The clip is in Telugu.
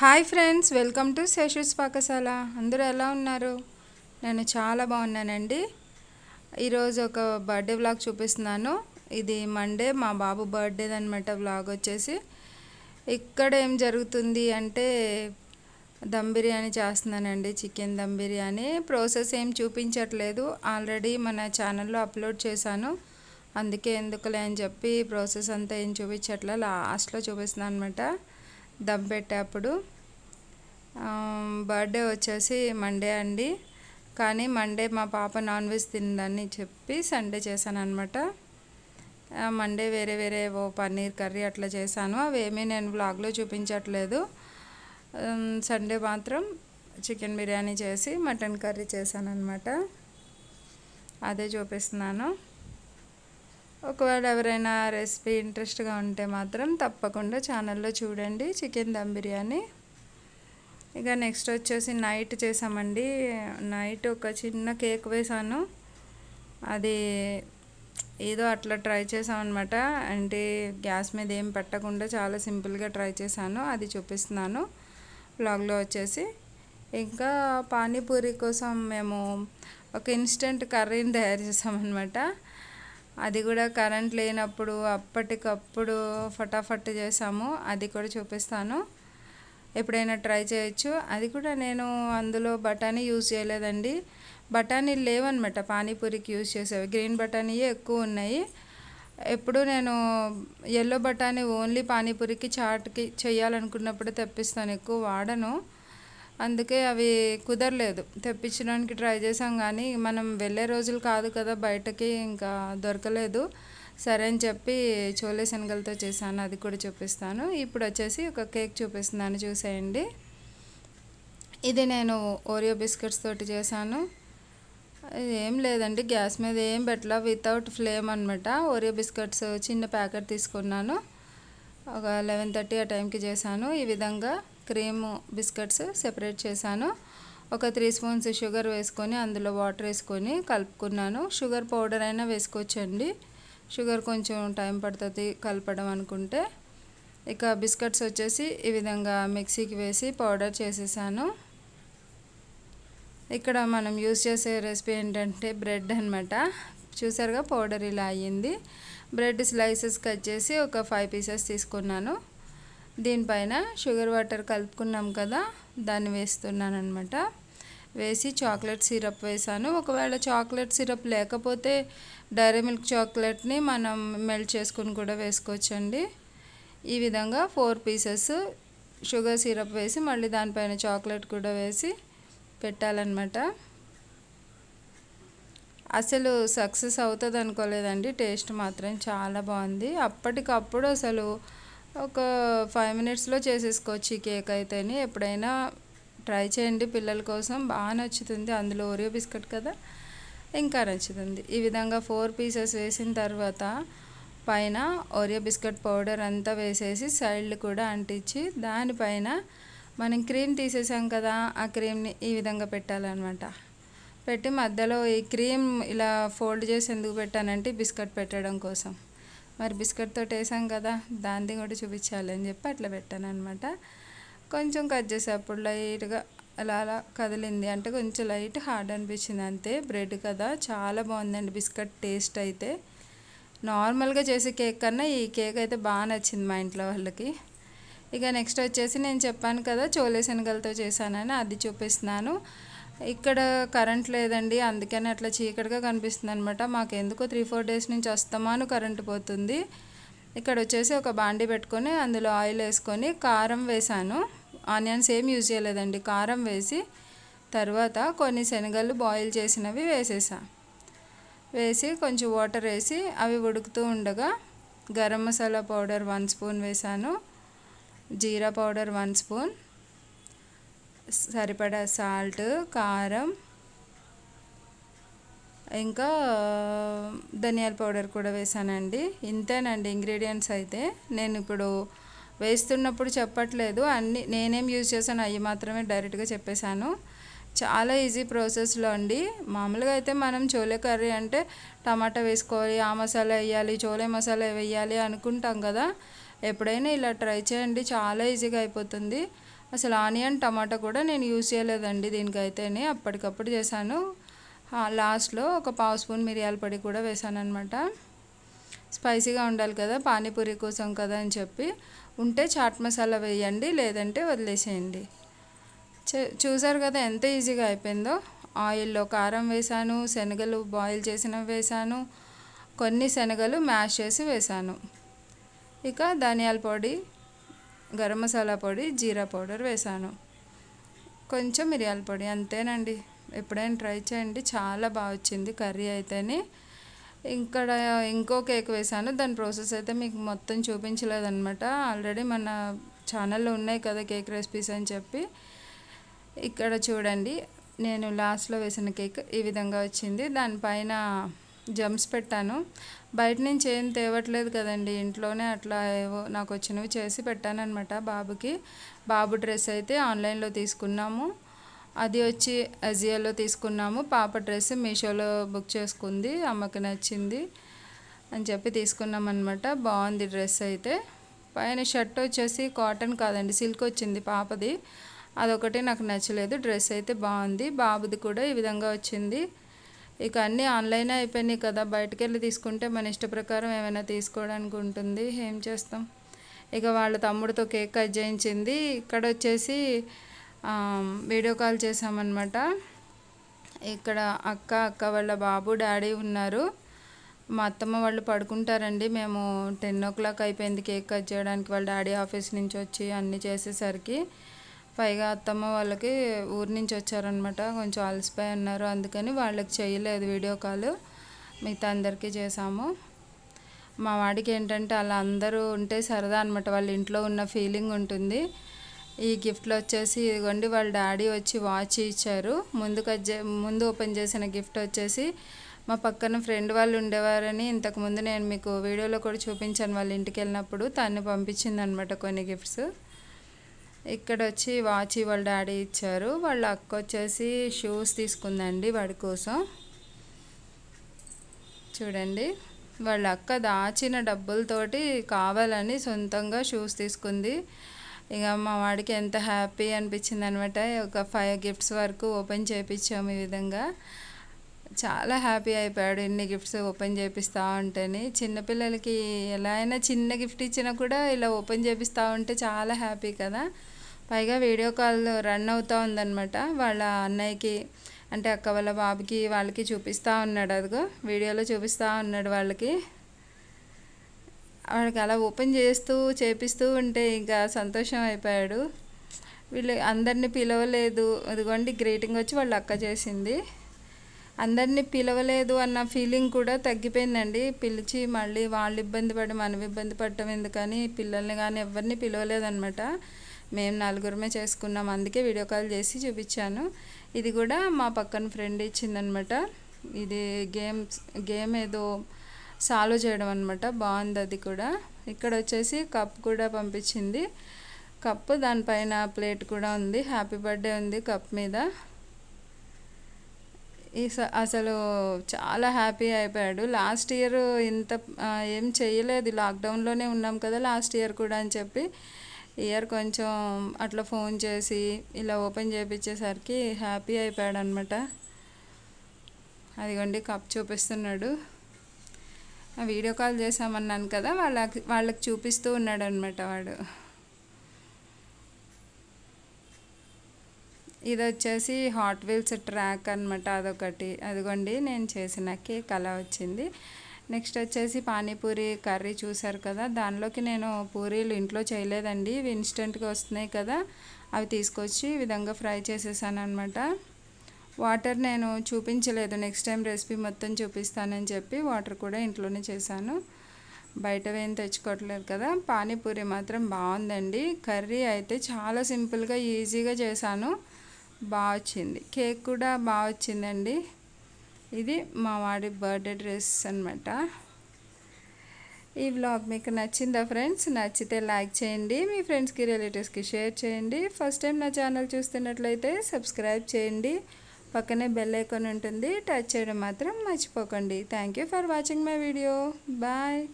hi friends welcome to Seshu's పాకశాల అందరూ ఎలా ఉన్నారు నేను చాలా బాగున్నానండి ఈరోజు ఒక బర్త్డే వ్లాగ్ చూపిస్తున్నాను ఇది మండే మా బాబు బర్త్డే అనమాట వ్లాగ్ వచ్చేసి ఇక్కడ ఏం జరుగుతుంది అంటే దమ్ బిర్యానీ చేస్తున్నానండి చికెన్ దమ్ బిర్యానీ ప్రాసెస్ ఏం చూపించట్లేదు ఆల్రెడీ మన ఛానల్లో అప్లోడ్ చేశాను అందుకే ఎందుకులే అని చెప్పి ప్రాసెస్ అంతా ఏం చూపించట్లే లాస్ట్లో చూపిస్తున్నాను అనమాట దమ్ పెట్టేప్పుడు బర్త్డే వచ్చేసి మండే అండి కానీ మండే మా పాప నాన్ వెజ్ తిందని చెప్పి సండే చేశాను అనమాట మండే వేరే వేరే ఓ పన్నీర్ కర్రీ అట్లా చేశాను అవేమీ నేను బ్లాగ్లో చూపించట్లేదు సండే మాత్రం చికెన్ బిర్యానీ చేసి మటన్ కర్రీ చేశాను అనమాట అదే చూపిస్తున్నాను ఒకవేళ ఎవరైనా రెసిపీ ఇంట్రెస్ట్గా ఉంటే మాత్రం తప్పకుండా ఛానల్లో చూడండి చికెన్ దమ్ బిర్యానీ ఇక నెక్స్ట్ వచ్చేసి నైట్ చేసామండి నైట్ ఒక చిన్న కేక్ వేసాను అది ఏదో అట్లా ట్రై చేసామన్నమాట అంటే గ్యాస్ మీద ఏం పెట్టకుండా చాలా సింపుల్గా ట్రై చేశాను అది చూపిస్తున్నాను బ్లాగ్లో వచ్చేసి ఇంకా పానీపూరి కోసం మేము ఒక ఇన్స్టెంట్ కర్రీని తయారు చేసామన్నమాట అది కూడా కరెంట్ లేనప్పుడు అప్పటికప్పుడు ఫటాఫట్ చేసాము అది కూడా చూపిస్తాను ఎప్పుడైనా ట్రై చేయొచ్చు అది కూడా నేను అందులో బఠానీ యూజ్ చేయలేదండి బఠానీలు లేవనమాట పానీపూరికి యూజ్ చేసేవి గ్రీన్ బఠానీయే ఎక్కువ ఉన్నాయి ఎప్పుడు నేను ఎల్లో బఠానీ ఓన్లీ పానీపూరికి చాట్కి చేయాలనుకున్నప్పుడు తెప్పిస్తాను ఎక్కువ వాడను అందుకే అవి కుదరలేదు తెప్పించడానికి ట్రై చేసాం కానీ మనం వెళ్ళే రోజులు కాదు కదా బయటకి ఇంకా దొరకలేదు సరే అని చెప్పి చోలే శనగలతో చేశాను అది కూడా చూపిస్తాను ఇప్పుడు వచ్చేసి ఒక కేక్ చూపిస్తున్నాను చూసేయండి ఇది నేను ఓరియో బిస్కెట్స్ తోటి చేశాను ఏం లేదండి గ్యాస్ మీద ఏం పెట్టలా వితౌట్ ఫ్లేమ్ అనమాట ఓరియో బిస్కెట్స్ చిన్న ప్యాకెట్ తీసుకున్నాను ఒక లెవెన్ థర్టీ ఆ టైంకి చేశాను ఈ విధంగా క్రీమ్ బిస్కెట్స్ సెపరేట్ చేశాను ఒక త్రీ స్పూన్స్ షుగర్ వేసుకొని అందులో వాటర్ వేసుకొని కలుపుకున్నాను షుగర్ పౌడర్ అయినా వేసుకోవచ్చండి షుగర్ కొంచెం టైం పడుతుంది కలపడం అనుకుంటే ఇక బిస్కెట్స్ వచ్చేసి ఈ విధంగా మిక్సీకి వేసి పౌడర్ చేసేసాను ఇక్కడ మనం యూజ్ చేసే రెసిపీ ఏంటంటే బ్రెడ్ అనమాట చూసారుగా పౌడర్ ఇలా అయ్యింది బ్రెడ్ స్లైసెస్ కట్ చేసి ఒక ఫైవ్ పీసెస్ తీసుకున్నాను దీనిపైన షుగర్ వాటర్ కలుపుకున్నాం కదా దాన్ని వేస్తున్నాను అనమాట వేసి చాక్లెట్ సిరప్ వేసాను ఒకవేళ చాక్లెట్ సిరప్ లేకపోతే డైరీ మిల్క్ చాక్లెట్ని మనం మెల్ట్ చేసుకుని కూడా వేసుకోవచ్చండి ఈ విధంగా ఫోర్ పీసెస్ షుగర్ సిరప్ వేసి మళ్ళీ దానిపైన చాక్లెట్ కూడా వేసి పెట్టాలన్నమాట అసలు సక్సెస్ అవుతుంది అనుకోలేదండి టేస్ట్ మాత్రం చాలా బాగుంది అప్పటికప్పుడు అసలు ఒక ఫైవ్ మినిట్స్లో చేసేసుకోవచ్చు ఈ కేక్ అయితేనే ఎప్పుడైనా ట్రై చేయండి పిల్లల కోసం బాగా నచ్చుతుంది అందులో ఒరియో బిస్కెట్ కదా ఇంకా నచ్చుతుంది ఈ విధంగా ఫోర్ పీసెస్ వేసిన తర్వాత పైన ఒరియో బిస్కెట్ పౌడర్ అంతా వేసేసి సైడ్లు కూడా అంటించి దానిపైన మనం క్రీమ్ తీసేసాం కదా ఆ క్రీమ్ని ఈ విధంగా పెట్టాలన్నమాట పెట్టి మధ్యలో ఈ క్రీమ్ ఇలా ఫోల్డ్ చేసి ఎందుకు పెట్టానంటే బిస్కెట్ పెట్టడం కోసం మరి బిస్కెట్తో వేసాం కదా దాన్ని కూడా చూపించాలి అని చెప్పి అట్లా పెట్టాను అనమాట కొంచెం కట్ చేసేప్పుడు లైట్గా అలా అలా కదిలింది అంటే కొంచెం లైట్ హార్డ్ అనిపించింది అంతే బ్రెడ్ కదా చాలా బాగుందండి బిస్కెట్ టేస్ట్ అయితే నార్మల్గా చేసే కేక్ కన్నా ఈ కేక్ అయితే బాగా నచ్చింది మా ఇంట్లో వాళ్ళకి ఇక నెక్స్ట్ వచ్చేసి నేను చెప్పాను కదా చోలే శనగలతో చేశానని అది చూపిస్తున్నాను ఇక్కడ కరెంట్ లేదండి అందుకని అట్లా చీకటిగా కనిపిస్తుంది అనమాట మాకు ఎందుకో త్రీ ఫోర్ డేస్ నుంచి వస్తామాను కరెంట్ పోతుంది ఇక్కడ వచ్చేసి ఒక బాండి పెట్టుకొని అందులో ఆయిల్ వేసుకొని కారం వేసాను ఆనియన్స్ ఏం యూజ్ చేయలేదండి కారం వేసి తర్వాత కొన్ని శనగలు బాయిల్ చేసినవి వేసేసా వేసి కొంచెం వాటర్ వేసి అవి ఉడుకుతూ ఉండగా garam masala powder one spoon వేసాను జీరా పౌడర్ వన్ స్పూన్ సరిపడా సాల్ట్ కారం ఇంకా ధనియాల పౌడర్ కూడా వేసానండి ఇంతేనండి ఇంగ్రీడియంట్స్ అయితే నేను ఇప్పుడు వేస్తున్నప్పుడు చెప్పట్లేదు అన్ని నేనేం యూజ్ చేశాను అవి మాత్రమే డైరెక్ట్గా చెప్పేశాను చాలా ఈజీ ప్రాసెస్లో అండి మామూలుగా అయితే మనం చోలే కర్రీ అంటే టమాటా వేసుకోవాలి ఆ మసాలా వేయాలి చోలే మసాలా వేయాలి అనుకుంటాం కదా ఎప్పుడైనా ఇలా ట్రై చేయండి చాలా ఈజీగా అయిపోతుంది అసలు ఆనియన్ టమాటా కూడా నేను యూజ్ చేయలేదండి దీనికైతేనే అప్పటికప్పుడు చేశాను లాస్ట్లో ఒక పావు స్పూన్ మిరియాల పొడి కూడా వేసాను అనమాట స్పైసీగా ఉండాలి కదా పానీపూరి కోసం కదా అని చెప్పి ఉంటే చాట్ మసాలా వేయండి లేదంటే వదిలేసేయండి చూసారు కదా ఎంత ఈజీగా అయిపోయిందో ఆయిల్లో కారం వేశాను శనగలు బాయిల్ చేసినవి వేశాను కొన్ని శనగలు మ్యాష్ చేసి వేశాను ఇక ధనియాల పొడి గరం మసాలా పొడి జీరా పౌడర్ వేశాను కొంచెం మిరియాల పొడి అంతేనండి ఎప్పుడైనా ట్రై చేయండి చాలా బాగా వచ్చింది కర్రీ అయితేనే ఇక్కడ ఇంకో కేక్ వేశాను దాని ప్రాసెస్ అయితే మీకు మొత్తం చూపించలేదు అనమాట ఆల్రెడీ మన ఛానల్లో ఉన్నాయి కదా కేక్ రెసిపీస్ అని చెప్పి ఇక్కడ చూడండి నేను లాస్ట్లో వేసిన కేక్ ఈ విధంగా వచ్చింది దానిపైన జమ్స్ పెట్టాను బయట నుంచి ఏం తేవట్లేదు కదండి ఇంట్లోనే అట్లా ఏవో నాకు వచ్చినవి చేసి పెట్టానమాట బాబుకి బాబు డ్రెస్ అయితే ఆన్లైన్లో తీసుకున్నాము అది వచ్చి అజియోలో తీసుకున్నాము పాప డ్రెస్ మీషోలో బుక్ చేసుకుంది అమ్మకి నచ్చింది అని చెప్పి తీసుకున్నాం అనమాట బాగుంది డ్రెస్ అయితే పైన షర్ట్ వచ్చేసి కాటన్ కాదండి సిల్క్ వచ్చింది పాపది అదొకటి నాకు నచ్చలేదు డ్రెస్ అయితే బాగుంది బాబుది కూడా ఈ విధంగా వచ్చింది ఇక అన్నీ ఆన్లైన్ అయిపోయినాయి కదా బయటకు వెళ్ళి తీసుకుంటే మన ఇష్ట ప్రకారం ఏమైనా తీసుకోవడానికి ఉంటుంది ఏం చేస్తాం ఇక వాళ్ళ తమ్ముడితో కేక్ కట్ చేయించింది ఇక్కడ వచ్చేసి వీడియో కాల్ చేసామన్నమాట ఇక్కడ అక్క అక్క వాళ్ళ బాబు డాడీ ఉన్నారు మా అత్తమ్మ వాళ్ళు పడుకుంటారండి మేము టెన్ ఓ క్లాక్ అయిపోయింది కేక్ కట్ చేయడానికి వాళ్ళ డాడీ ఆఫీస్ నుంచి వచ్చి అన్నీ చేసేసరికి పైగా అత్తమ్మ వాళ్ళకి ఊరి నుంచి వచ్చారనమాట కొంచెం అలసిపోయి ఉన్నారు అందుకని వాళ్ళకి చేయలేదు వీడియో కాల్ మిగతా అందరికీ చేశాము మా వాడికి ఏంటంటే అలా అందరూ ఉంటే సరదా అనమాట వాళ్ళ ఇంట్లో ఉన్న ఫీలింగ్ ఉంటుంది ఈ గిఫ్ట్లో వచ్చేసి ఇదిగోండి వాళ్ళ డాడీ వచ్చి వాచ్ ఇచ్చారు ముందుకు ముందు ఓపెన్ చేసిన గిఫ్ట్ వచ్చేసి మా పక్కన ఫ్రెండ్ వాళ్ళు ఉండేవారని ఇంతకుముందు నేను మీకు వీడియోలో కూడా చూపించాను వాళ్ళ ఇంటికి వెళ్ళినప్పుడు తను పంపించింది అనమాట కొన్ని గిఫ్ట్స్ ఇక్కడ వచ్చి వాచ్ వాళ్ళ డాడీ ఇచ్చారు వాళ్ళ అక్క వచ్చేసి షూస్ తీసుకుందండి వాడి కోసం చూడండి వాళ్ళ అక్క దాచిన డబ్బులతోటి కావాలని సొంతంగా షూస్ తీసుకుంది ఇక మా వాడికి ఎంత హ్యాపీ అనిపించింది అనమాట ఒక ఫైవ్ గిఫ్ట్స్ వరకు ఓపెన్ చేయించాము ఈ విధంగా చాలా హ్యాపీ అయిపోయాడు ఇన్ని గిఫ్ట్స్ ఓపెన్ చేపిస్తూ అని చిన్నపిల్లలకి ఎలా అయినా చిన్న గిఫ్ట్ ఇచ్చినా కూడా ఇలా ఓపెన్ చేపిస్తూ ఉంటే చాలా హ్యాపీ కదా పైగా వీడియో కాల్ రన్ అవుతూ ఉందనమాట వాళ్ళ అన్నయ్యకి అంటే అక్క వాళ్ళ బాబుకి వాళ్ళకి చూపిస్తూ ఉన్నాడు అదిగో వీడియోలో చూపిస్తూ ఉన్నాడు వాళ్ళకి వాడికి అలా ఓపెన్ చేస్తూ చేపిస్తూ ఉంటే ఇంకా సంతోషం అయిపోయాడు వీళ్ళు అందరినీ పిలవలేదు అదిగోండి గ్రీటింగ్ వచ్చి వాళ్ళ అక్క చేసింది అందరినీ పిలవలేదు అన్న ఫీలింగ్ కూడా తగ్గిపోయిందండి పిలిచి మళ్ళీ వాళ్ళు ఇబ్బంది పడి మనం ఇబ్బంది పడటం ఎందుకని పిల్లల్ని కానీ ఎవరిని పిలవలేదనమాట మేము నలుగురమే చేసుకున్నాం అందుకే వీడియో కాల్ చేసి చూపించాను ఇది కూడా మా పక్కన ఫ్రెండ్ ఇచ్చిందనమాట ఇది గేమ్స్ గేమ్ ఏదో సాల్వ్ చేయడం అనమాట బాగుంది అది కూడా ఇక్కడ వచ్చేసి కప్ కూడా పంపించింది కప్పు దానిపైన ప్లేట్ కూడా ఉంది హ్యాపీ బర్త్డే ఉంది కప్ మీద ఈ అసలు చాలా హ్యాపీ అయిపోయాడు లాస్ట్ ఇయర్ ఇంత ఏం చేయలేదు లాక్డౌన్లోనే ఉన్నాం కదా లాస్ట్ ఇయర్ కూడా అని చెప్పి ఇయర్ కొంచెం అట్లా ఫోన్ చేసి ఇలా ఓపెన్ చేయించేసరికి హ్యాపీ అయిపోయాడు అనమాట అదిగోండి కప్ చూపిస్తున్నాడు వీడియో కాల్ చేసామన్నాను కదా వాళ్ళకి వాళ్ళకి చూపిస్తూ ఉన్నాడు అనమాట వాడు ఇది వచ్చేసి హాట్ వీల్స్ ట్రాక్ అనమాట అదొకటి అదిగోండి నేను చేసిన కేక్ అలా వచ్చింది నెక్స్ట్ వచ్చేసి పానీపూరి కర్రీ చూసారు కదా దానిలోకి నేను పూరీలు ఇంట్లో చేయలేదండి ఇవి ఇన్స్టెంట్గా వస్తున్నాయి కదా అవి తీసుకొచ్చి ఈ విధంగా ఫ్రై చేసేసాను అనమాట వాటర్ నేను చూపించలేదు నెక్స్ట్ టైం రెసిపీ మొత్తం చూపిస్తానని చెప్పి వాటర్ కూడా ఇంట్లోనే చేశాను బయట ఏం తెచ్చుకోవట్లేదు కదా పానీపూరి మాత్రం బాగుందండి కర్రీ అయితే చాలా సింపుల్గా ఈజీగా చేశాను బాగా వచ్చింది కేక్ కూడా బాగా వచ్చిందండి ఇది మా వాడి బర్త్డే డ్రెస్ అనమాట ఈ బ్లాగ్ మీకు నచ్చిందా ఫ్రెండ్స్ నచ్చితే లైక్ చేయండి మీ ఫ్రెండ్స్కి రిలేటివ్స్కి షేర్ చేయండి ఫస్ట్ టైం నా ఛానల్ చూస్తున్నట్లయితే సబ్స్క్రైబ్ చేయండి పక్కనే బెల్ ఐకాన్ ఉంటుంది టచ్ చేయడం మాత్రం మర్చిపోకండి thank for watching my video bye